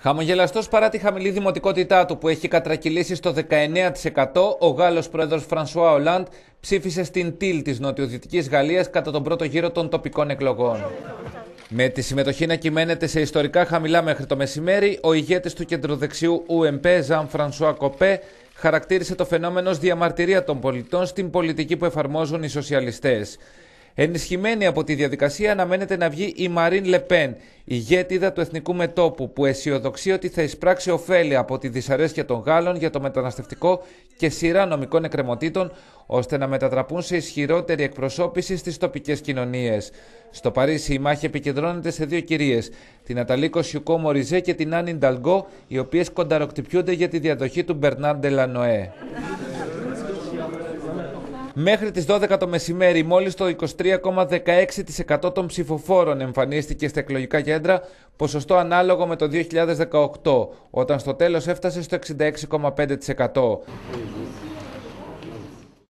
Χαμογελαστός παρά τη χαμηλή δημοτικότητά του που έχει κατρακυλήσει στο 19%, ο Γάλλος πρόεδρος Φρανσουά Ολάντ ψήφισε στην Τιλ της νοτιοδυτικής Γαλλίας κατά τον πρώτο γύρο των τοπικών εκλογών. Με τη συμμετοχή να κυμαίνεται σε ιστορικά χαμηλά μέχρι το μεσημέρι, ο ηγέτης του κεντροδεξιού UMP, Ζαν Φρανσουά Κοπέ, χαρακτήρισε το φαινόμενο ως διαμαρτυρία των πολιτών στην πολιτική που εφαρμόζουν οι σοσιαλιστές. Ενισχυμένη από τη διαδικασία αναμένεται να βγει η Μαρίν Λεπέν, ηγέτιδα του Εθνικού Μετόπου, που αισιοδοξεί ότι θα εισπράξει ωφέλη από τη δυσαρέσκεια των Γάλλων για το μεταναστευτικό και σειρά νομικών εκκρεμωτήτων, ώστε να μετατραπούν σε ισχυρότερη εκπροσώπηση στις τοπικές κοινωνίες. Στο Παρίσι, η μάχη επικεντρώνεται σε δύο κυρίες, την Αταλή Κοσιουκό Μοριζέ και την Άννη Νταλγκό, οι οποίες κονταροκτυπιούνται για τη διαδοχή του Μπερνάν Ντελανοέ. Μέχρι τις 12 το μεσημέρι μόλις το 23,16% των ψηφοφόρων εμφανίστηκε στα εκλογικά κέντρα, ποσοστό ανάλογο με το 2018, όταν στο τέλος έφτασε στο 66,5%.